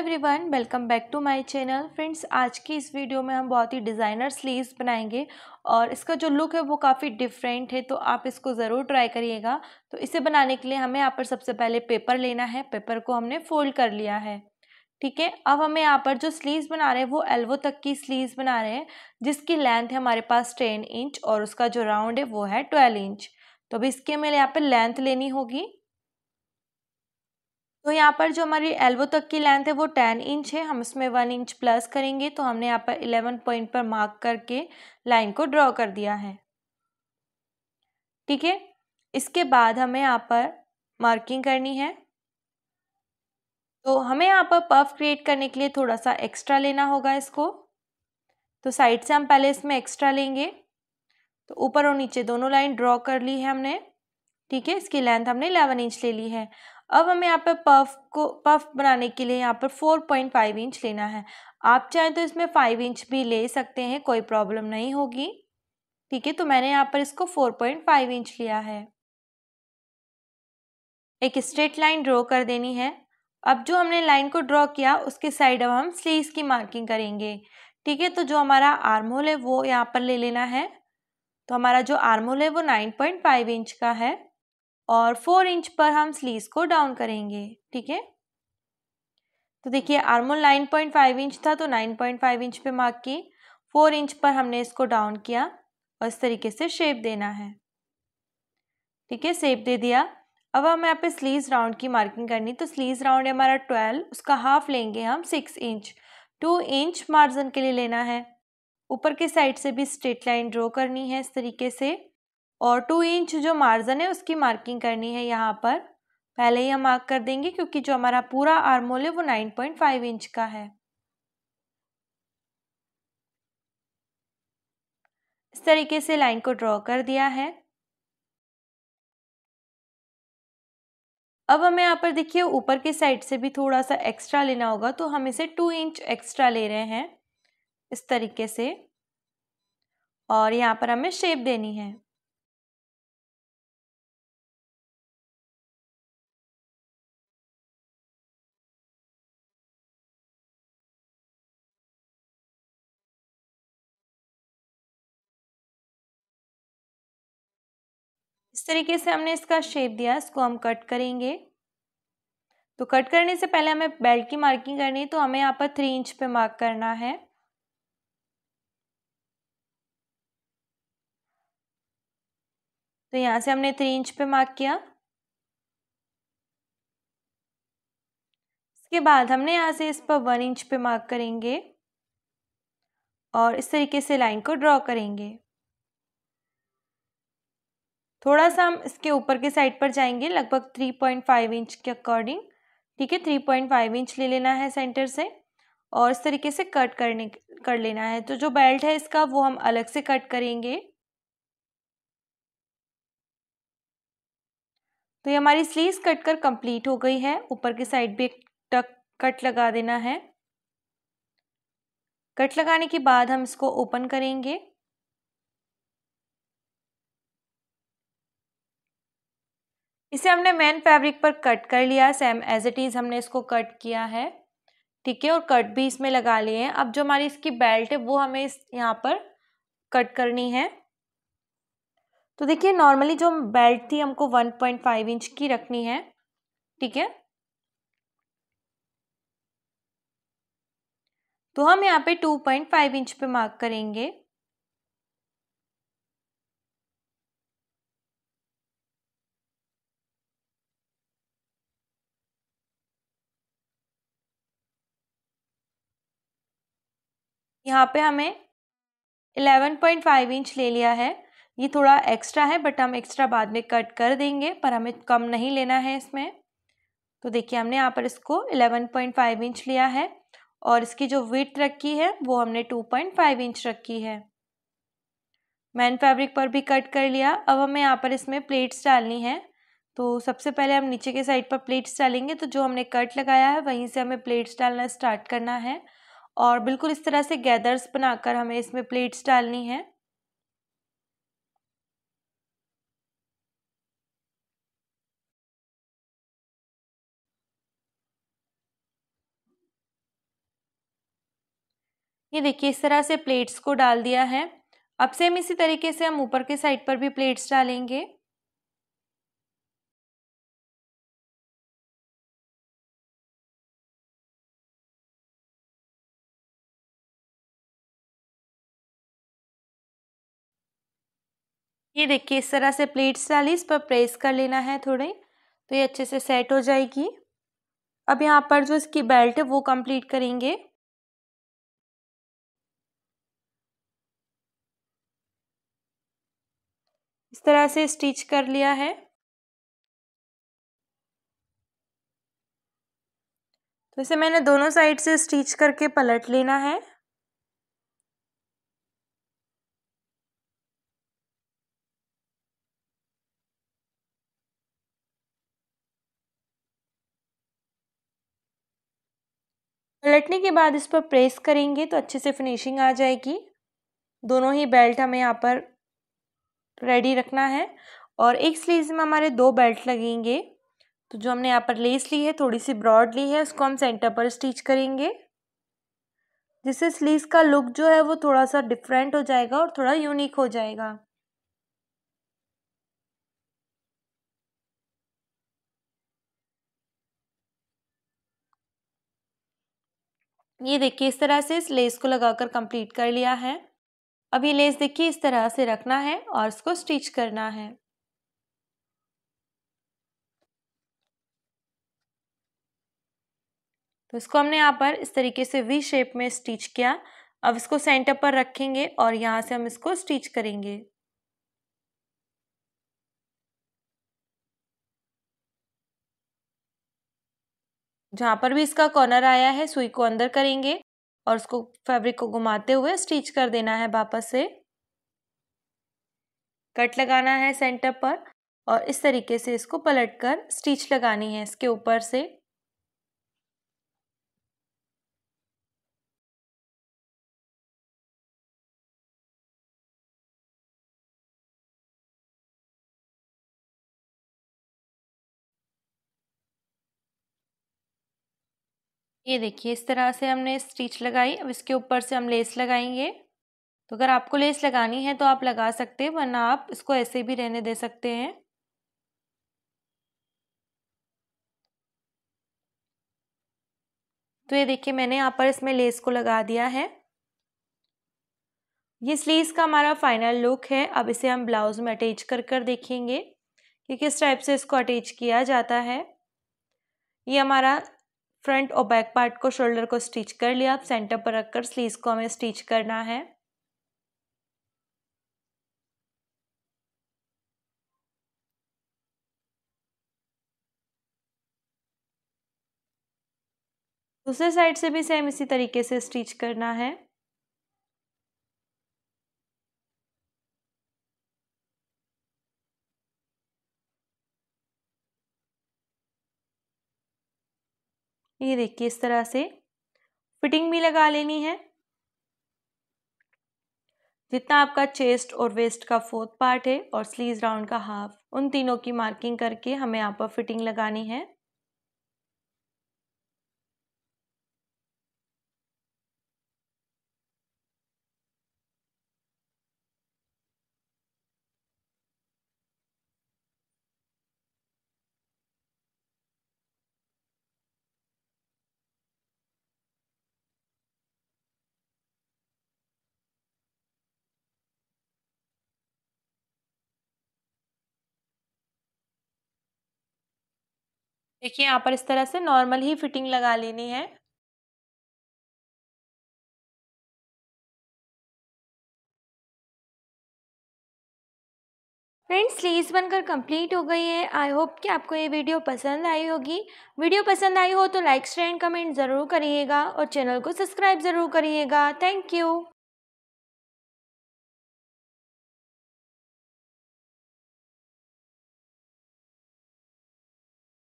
every everyone welcome back to my channel friends आज की इस वीडियो में हम बहुत ही डिज़ाइनर स्लीव्स बनाएंगे और इसका जो लुक है वो काफ़ी डिफरेंट है तो आप इसको ज़रूर ट्राई करिएगा तो इसे बनाने के लिए हमें यहाँ पर सबसे पहले पेपर लेना है पेपर को हमने फोल्ड कर लिया है ठीक है अब हमें यहाँ पर जो स्लीव्स बना रहे हैं वो एल्वो तक की स्लीव्स बना रहे हैं जिसकी लेंथ है हमारे पास टेन इंच और उसका जो राउंड है वो है ट्वेल्व इंच तो अभी इसके हमें यहाँ पर लेंथ लेनी होगी तो यहाँ पर जो हमारी एल्बो तक की लेंथ है वो टेन इंच है हम इसमें वन इंच प्लस करेंगे तो हमने यहाँ पर इलेवन पॉइंट पर मार्क करके लाइन को ड्रॉ कर दिया है ठीक है इसके बाद हमें यहाँ पर मार्किंग करनी है तो हमें यहाँ पर पफ क्रिएट करने के लिए थोड़ा सा एक्स्ट्रा लेना होगा इसको तो साइड से हम पहले इसमें एक्स्ट्रा लेंगे तो ऊपर और नीचे दोनों लाइन ड्रॉ कर ली है हमने ठीक है इसकी लेंथ हमने इलेवन इंच ले ली है अब हमें यहाँ पर पफ को पफ बनाने के लिए यहाँ पर फोर पॉइंट फाइव इंच लेना है आप चाहें तो इसमें फाइव इंच भी ले सकते हैं कोई प्रॉब्लम नहीं होगी ठीक है तो मैंने यहाँ पर इसको फोर पॉइंट फाइव इंच लिया है एक स्ट्रेट लाइन ड्रॉ कर देनी है अब जो हमने लाइन को ड्रॉ किया उसके साइड अब हम स्लीव की मार्किंग करेंगे ठीक है तो जो हमारा आर्म होल है वो यहाँ पर ले लेना है तो हमारा जो आर्म होल है वो नाइन पॉइंट फाइव इंच का है और फोर इंच पर हम स्लीव को डाउन करेंगे ठीक है तो देखिए armhole nine point five inch था तो नाइन पॉइंट फाइव इंच पे मार्क की फोर इंच पर हमने इसको डाउन किया और इस तरीके से शेप देना है ठीक है शेप दे दिया अब हम यहाँ पे स्लीव्स राउंड की मार्किंग करनी तो स्लीव राउंड है हमारा ट्वेल्व उसका हाफ लेंगे हम six inch two inch margin के लिए लेना है ऊपर के साइड से भी स्ट्रेट लाइन ड्रॉ करनी है इस तरीके से और टू इंच जो मार्जन है उसकी मार्किंग करनी है यहाँ पर पहले ही हम मार्क कर देंगे क्योंकि जो हमारा पूरा आर्मोल है वो नाइन पॉइंट फाइव इंच का है इस तरीके से लाइन को ड्रॉ कर दिया है अब हमें यहाँ पर देखिए ऊपर की साइड से भी थोड़ा सा एक्स्ट्रा लेना होगा तो हम इसे टू इंच एक्स्ट्रा ले रहे हैं इस तरीके से और यहाँ पर हमें शेप देनी है इस तरीके से हमने इसका शेप दिया इसको हम कट करेंगे तो कट करने से पहले हमें बेल्ट की मार्किंग करनी है तो हमें यहाँ पर थ्री इंच पे मार्क करना है तो यहाँ से हमने थ्री इंच पे मार्क किया इसके बाद हमने यहाँ से इस पर वन इंच पे मार्क करेंगे और इस तरीके से लाइन को ड्रॉ करेंगे थोड़ा सा हम इसके ऊपर के साइड पर जाएंगे लगभग थ्री पॉइंट फाइव इंच के अकॉर्डिंग ठीक है थ्री पॉइंट फाइव इंच ले लेना है सेंटर से और इस तरीके से कट करने कर लेना है तो जो बेल्ट है इसका वो हम अलग से कट करेंगे तो ये हमारी स्लीव्स कट कर कंप्लीट हो गई है ऊपर के साइड भी एक टक कट लगा देना है कट लगाने के बाद हम इसको ओपन करेंगे इसे हमने मेन फैब्रिक पर कट कर लिया सेम एज इट इज़ हमने इसको कट किया है ठीक है और कट भी इसमें लगा लिए हैं अब जो हमारी इसकी बेल्ट है वो हमें इस यहाँ पर कट करनी है तो देखिए नॉर्मली जो बेल्ट थी हमको 1.5 इंच की रखनी है ठीक है तो हम यहाँ पे 2.5 इंच पे मार्क करेंगे यहाँ पे हमें 11.5 इंच ले लिया है ये थोड़ा एक्स्ट्रा है बट हम एक्स्ट्रा बाद में कट कर देंगे पर हमें कम नहीं लेना है इसमें तो देखिए हमने यहाँ पर इसको 11.5 इंच लिया है और इसकी जो विथ रखी है वो हमने 2.5 इंच रखी है मैन फैब्रिक पर भी कट कर लिया अब हमें यहाँ पर इसमें प्लेट्स डालनी है तो सबसे पहले हम नीचे के साइड पर प्लेट्स डालेंगे तो जो हमने कट लगाया है वहीं से हमें प्लेट्स डालना स्टार्ट करना है और बिल्कुल इस तरह से गैदर्स बनाकर हमें इसमें प्लेट्स डालनी है ये देखिए इस तरह से प्लेट्स को डाल दिया है अब सेम इसी तरीके से हम ऊपर के साइड पर भी प्लेट्स डालेंगे ये देखिए इस तरह से प्लेट्स डाली इस पर प्रेस कर लेना है थोड़े तो ये अच्छे से सेट हो जाएगी अब यहाँ पर जो इसकी बेल्ट है वो कंप्लीट करेंगे इस तरह से स्टिच कर लिया है तो इसे मैंने दोनों साइड से स्टिच करके पलट लेना है पलटने के बाद इस पर प्रेस करेंगे तो अच्छे से फिनिशिंग आ जाएगी दोनों ही बेल्ट हमें यहाँ पर रेडी रखना है और एक स्लीव में हमारे दो बेल्ट लगेंगे तो जो हमने यहाँ पर लेस ली है थोड़ी सी ब्रॉड ली है उसको हम सेंटर पर स्टिच करेंगे जिससे स्लीव का लुक जो है वो थोड़ा सा डिफरेंट हो जाएगा और थोड़ा यूनिक हो जाएगा ये देखिए इस तरह से इस लेस को लगाकर कंप्लीट कर लिया है अब ये लेस देखिए इस तरह से रखना है और इसको स्टिच करना है तो इसको हमने यहाँ पर इस तरीके से वी शेप में स्टिच किया अब इसको सेंटर पर रखेंगे और यहाँ से हम इसको स्टिच करेंगे जहाँ पर भी इसका कॉर्नर आया है सुई को अंदर करेंगे और उसको फैब्रिक को घुमाते हुए स्टिच कर देना है वापस से कट लगाना है सेंटर पर और इस तरीके से इसको पलटकर स्टिच लगानी है इसके ऊपर से ये देखिए इस तरह से हमने स्टिच लगाई अब इसके ऊपर से हम लेस लगाएंगे तो अगर आपको लेस लगानी है तो आप लगा सकते हैं वरना आप इसको ऐसे भी रहने दे सकते हैं तो ये देखिए मैंने यहाँ पर इसमें लेस को लगा दिया है ये स्लीव का हमारा फाइनल लुक है अब इसे हम ब्लाउज़ में अटैच कर कर देखेंगे कि किस टाइप से इसको अटैच किया जाता है ये हमारा फ्रंट और बैक पार्ट को शोल्डर को स्टिच कर लिया आप सेंटर पर रखकर स्लीव को हमें स्टिच करना है दूसरे साइड से भी सेम इसी तरीके से स्टिच करना है ये देखिए इस तरह से फिटिंग भी लगा लेनी है जितना आपका चेस्ट और वेस्ट का फोर्थ पार्ट है और स्लीव राउंड का हाफ उन तीनों की मार्किंग करके हमें यहाँ पर फिटिंग लगानी है देखिए यहाँ पर इस तरह से नॉर्मल ही फिटिंग लगा लेनी है फ्रेंड्स लेस बनकर कंप्लीट हो गई है आई होप कि आपको ये वीडियो पसंद आई होगी वीडियो पसंद आई हो तो लाइक शेयर एंड कमेंट ज़रूर करिएगा और चैनल को सब्सक्राइब ज़रूर करिएगा थैंक यू